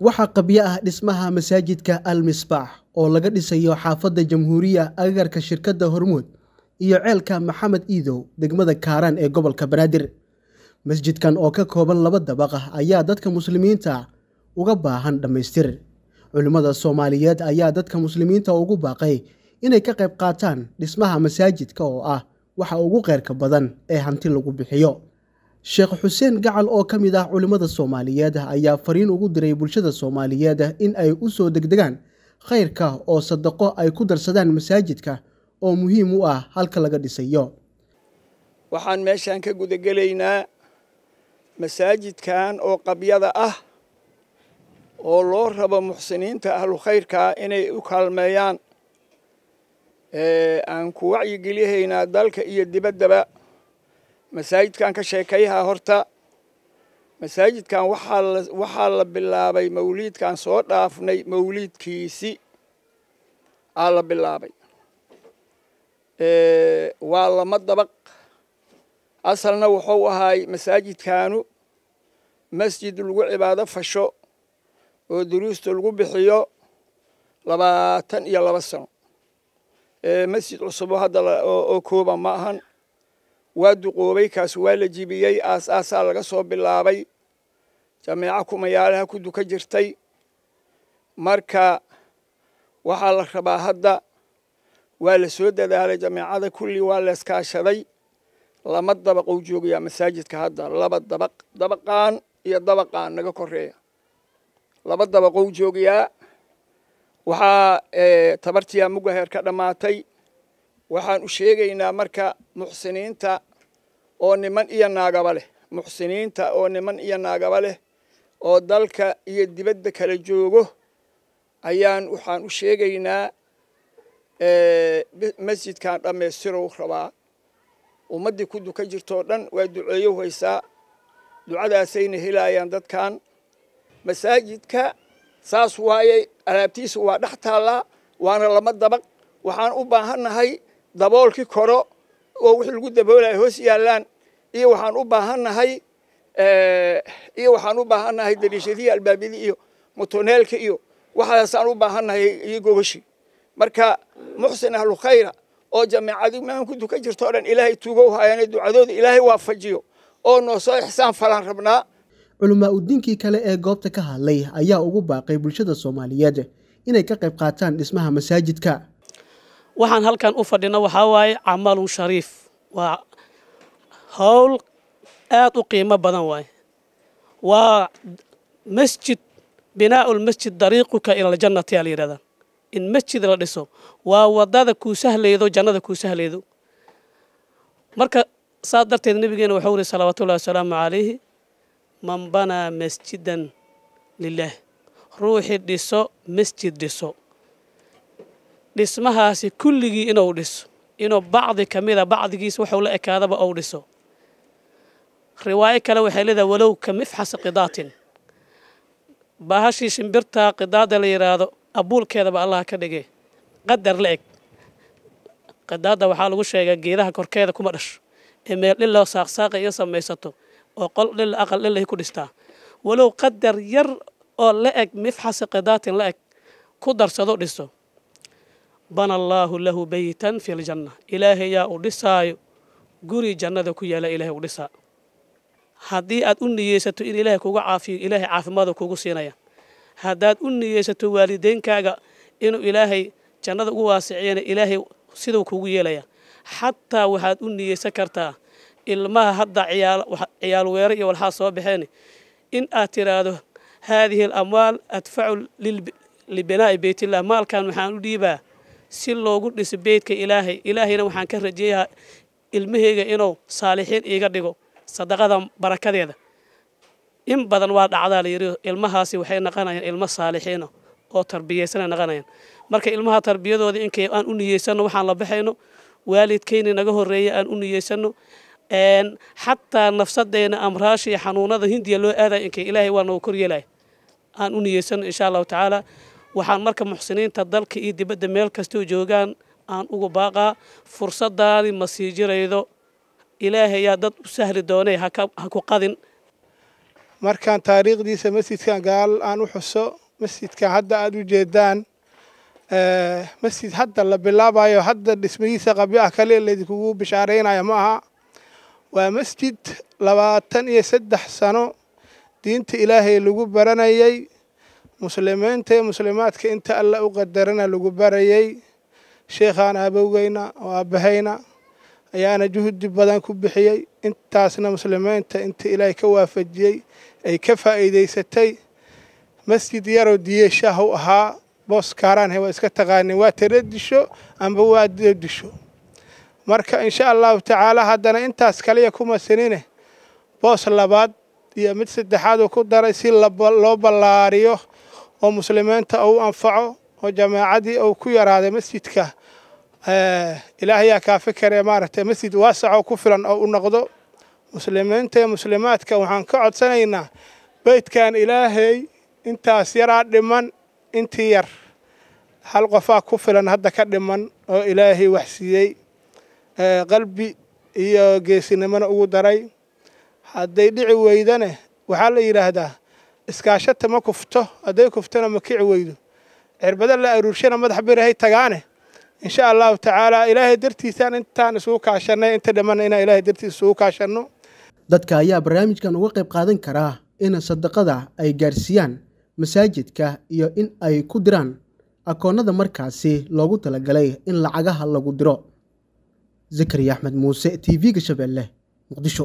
waxaa qabya ah dhismaha masaajidka al misbaax oo laga dhisayo xaafadda jamhuuriya agagaarka shirkadda hormuud iyo ceelka maxamed iidow degmada kaaraan ee gobolka banaadir masjidkan oo ka kooban laba dabaq ah ayaa dadka muslimiinta uga baahan dhammaystir culimmada soomaaliyeed ayaa dadka muslimiinta ugu baaqay inay ka qayb qaataan dhismaha masaajidka oo ah waxa ugu qeyrka badan ee hanti lagu bixiyo sheekh xuseen gacal oo ka mid ah culimmada soomaaliyeed ayaa fariin ugu diray bulshada soomaaliyeed in ay u soo degdegaan khayrka oo sadaqo ay ku darsadaan masaajidka oo muhiim u ah halka laga dhisayo waxaan meeshaan ka gudagelaynaa masaajidkan oo qabyada ah oo loo rabo muxsiniinta ahlukhayrkaa inay u kaalmeeyaan aan ku wacyigelihaynaa dalka iyo dibaddaba masaajidkan ka sheekeyaha horta masaajidkan waxaa la bilaabay mawliidkan soo dhaafnay mawliidkiisi aa la bilaabay waa lama dabaq asalna wuxuu ahaay masaajidkaanu masjid lagu cibaado fasho oo duruusta lagu bixiyo labaatan iyo laba sano masjid cusubo hadda oo kooba ma ahan waa duqoobay kaas waa la jibiyey aasaasaa laga soo bilaabay jameeco kumayaalaha ku duka jirtay marka waxaa la rabaa hadda waa la soo dadaalay jameecada kulli waa leeskaashaday lama dabaqou joogayaa masaajidka hadda laba dabaq dabaqaan iyo dabaqaan naga koreeya laba dabaqou joogayaa waxaa eh, tabartiyaa mugaheer ka dhammaatay waxaan u sheegaynaa marka muxsiniinta oo niman iyo naagaba leh muxsiniinta oo niman iyo naagaba leh oo dalka iyo dibadda kala joogo ayaan waxaan u sheegaynaa masjidkan dhammaystirow rabaa ummaddii ku duka jirtoo dhan waa duceeyo haysaa ducadaasayna helaayaan dadkan masaajidka saas waayey alaabtiisa waa dhex taallaa waana lama dabaq waxaan u baahannahay daboolki koro oo wixii lagu daboolaya hoos yaallaan iyo waxaan u baahannahay iyo waxaan u baahannahay dariishadihii albaabidii iyo mutuneelka iyo waxaasaan u baahannahay iyo gogashi marka muxsin ahlukhayra oo jamiicadi maankudu ka jirto o dhan ilaahay tuugo haayana ducadooda ilaahay waafajiyo oo noosoo ixsaan falaan rabnaa culimaa udiinkii kale ee goobta ka hadlay ayaa ugu baaqay bulshada soomaaliyeed inay ka qayb qaataan dhismaha masaajidka waxaan halkan u fadhina waxaa waaye camalun shariif waa howl aad u qiimo badan waaye waa masjid binaau lmasjid dariiquka ila aljannati aa la yidhahdaa in masjid la dhiso waa wadada kuu sahlaydo jannada kuu sahlaydo marka saas darteed nabigeena wuxuu uri salawaatullahi wasalaamu calayhi man banaa masjidan lilaah ruuxii dhiso masjid dhiso dhismahaasi kulligii inuu dhiso inuu bacdi ka mida bacdigiis wuxuu la ekaadaba ou dhiso riwaayo kale waxay leedahay walow ka mifxasi qidaatin bahashii shimbirtaa qidaada la yidhaahdo abuulkeedaba allah ka dhige qadar la eg qidaada waxaa lagu sheegaa geedaha korkeeda kuma dhasho ee meel dhiloo saaqsaaqa iyo samaysato oo qol dhil aqal dhilahi ku dhistaa walow qadar yar oo la eg mifxasi qidaatin la eg ku darsado dhiso بنى الله له بيتا في الجنة إلهي يا أدساي قري جنة كي يلا إله أدسا هذه أد يسات إن إلهي كوغا عافي إلهي عافي ماذا كوغو سينايا هداد يسات والدين كاغا إنو إلهي جنة واسعين إلهي سيدو كوغو يلايا حتى وهاد أنيسة يسكرتا إلما hadda عيال عيال ويري walxaa soo إن in هذه الأموال أدفع alamwaal adfacu libinaa'i beytillah maalkan maxaan u si loogu dhiso beydka ilaahay ilaahayna waxaan ka rajeeyaa ilmahayga inuu saalixiin iiga dhigo sadaqada barakadeeda in badan waa dhacdaa layidhi ilmahaasi waxay naqanayaan ilmo saalixiina oo tarbiyaysana naqanayaan marka ilmaha tarbiyadooda inkay aan u niyeysanno waxaan la baxayno waalidkayni naga horreeya aan u niyeysanno xataa nafsadayna amraasha xanuunada hindiya loo aadaya inkay ilaahay waa nooga koryeelaya aan u niyeysano insha allahu tacaala waxaan marka muxsiniinta dalka iyo dibadda meel kastoo joogaan aan ugu baaqaa fursadaadi ma sii jiraydo ilaahay ayaa dad u sahli doonay ha ku qadin markaan taariikhdiisa masjidkan gaal aan u xuso masjidkan hadda aada u jeedaan eh, masjid hadda la bilaabayo hadda dhismihiisa qabyo ah kale laydinkugu bishaaraynaya ma aha waa masjid labaatan iyo saddex sano diinta ilaahay lagu baranayay muslimiinta muslimaadka inta alle u qadarana lagu barayay sheekhaan aabowgeyna oo aabbahayna ayaana juhdi badan ku bixiyey intaasna muslimiinta inta ilaahay ka waafajiyey ay ka faa'iidaysatay masjid yaroo diyeeshaah u ahaa booskaaraanhe waa iska taqaaneen waa tara disho amba waa disho marka insha allahu tacaala haddana intaas kaliya kuma sinine boos labaad iyo mid saddexaaduu ku daray si loo ballaariyo oo muslimiinta uu anfaco oo jamaacadii uu ku yaraaday masjidka eh, ilaahayaa kaafi karee maaragtay masjid waasaco ku filan oo u noqdo muslimiinta iyo muslimaadka waxaan ka codsanaynaa beydkan ilaahay intaas yaraa dhiman intii yar hal qofaa ku filan hadda ka dhiman oo ilaahay waxsiiyey eh, qalbi iyo geesinimona ugu daray hadday dhici weydane waxaa la yidhaahdaa iskaashata ma kufto hadday kuftona ma kici weydo cirbada la aruurshana madax birahay tagaane insha allahu tacaalaa ilaahay dartiisaan intaan isugu kaashannay inta dhamana inaan ilaahay dartiisa isugu kaashanno dadka ayaa barnaamijkan uga qayb qaadan karaa in sadaqada ay gaarsiiyaan masaajidka iyo in ay ku diraan akoonnada markaasi loogu talagalay in lacagaha lagu diro zakariya axmed muuse t v-ga shabeelle muqdisho